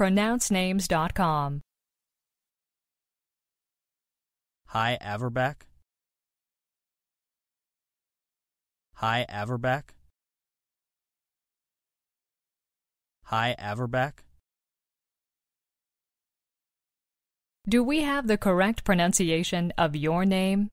pronouncenames.com. Hi Averback. Hi Averback. Hi Averback. Do we have the correct pronunciation of your name?